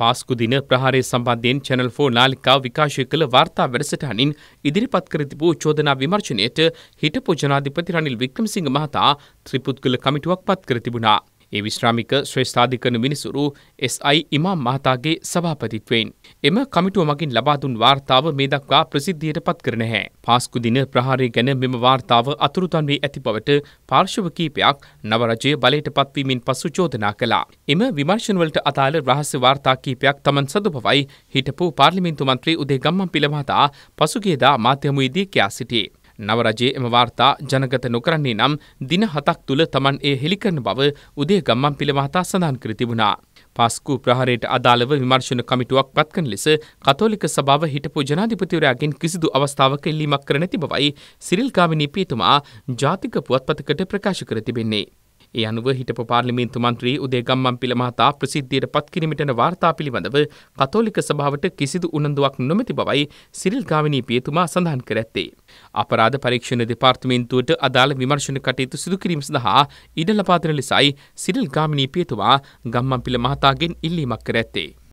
පාස්කු දින ප්‍රහාරය සම්බන්ධයෙන් චැනල් 4 නාලිකාව විකාශය කළ වාර්තා වැඩසටහනින් ඉදිරිපත් කර තිබූ චෝදනා විමර්ශනයට හිටපු ජනාධිපති රනිල් වික්‍රමසිංහ මහතා ත්‍රිපුද්ගල කමිටුවක් පත් කර තිබුණා. ඒ විශ්‍රාමික ශ්‍රේෂ්ඨාධිකරණ මිනිසුරු SI ඉමාම් මහතාගේ සභාපතිත්වයෙන් එම කමිටුව මගින් ලබා දුන් වාර්තාව මේ දක්වා ප්‍රසිද්ධියට පත් කර නැහැ. පාස්කු දින ප්‍රහාරය ගැන මෙම වාර්තාව අතුරුදන් වී ඇති බවට පාර්ශව කීපයක් නව රජය බලයට පත්වීමෙන් පසු චෝදනා කළා. එම විමර්ශනවලට අදාළ රහස්‍ය වාර්තා කීපයක් Taman සදුපවයි හිටපු පාර්ලිමේන්තු මන්ත්‍රී උදේ ගම්මන්පිල මහතා පසුගියදා මාධ්‍යමුවේදී කියා සිටියේ. නවරජයේ එම වාර්තා ජනගත නොකරන්නේ නම් දින හතක් තුළ තමන් ඒ හෙළිකරන බව උදේ ගම්මන් පිළ මහතා සඳහන් කර තිබුණා. පාස්කු ප්‍රහාරයට අදාළව විමර්ශන කමිටුවක් පත් කරන ලෙස කතෝලික සභාව හිටපු ජනාධිපතිවරයාගෙන් කිසිදු අවස්ථාවක ඉල්ලීමක් කර නැති බවයි සිරිල් ගාමිණී පීතුමා ජාතික පුවත්පතකට ප්‍රකාශ කර තිබෙන්නේ. ඒ අනුව හිටපු පාර්ලිමේන්තු මන්ත්‍රී උදේගම්මන් පිළ මහතා ප්‍රසිද්ධියට පත් කිරීමටන වාර්තා පිළිබඳව කතෝලික සභාවට කිසිදු උනන්දුවක් නොමැති බවයි සිරිල් ගාමිණී පියතුමා සඳහන් කර ඇත්තේ. අපරාධ පරීක්ෂණ දෙපාර්තමේන්තුවට අදාළ විමර්ශන කටයුතු සිදු කිරීම සඳහා ඉඩ ලබා දෙන ලෙසයි සිරිල් ගාමිණී පියතුමා ගම්මන් පිළ මහතාගෙන් ඉල්ලීමක් කර ඇත්තේ.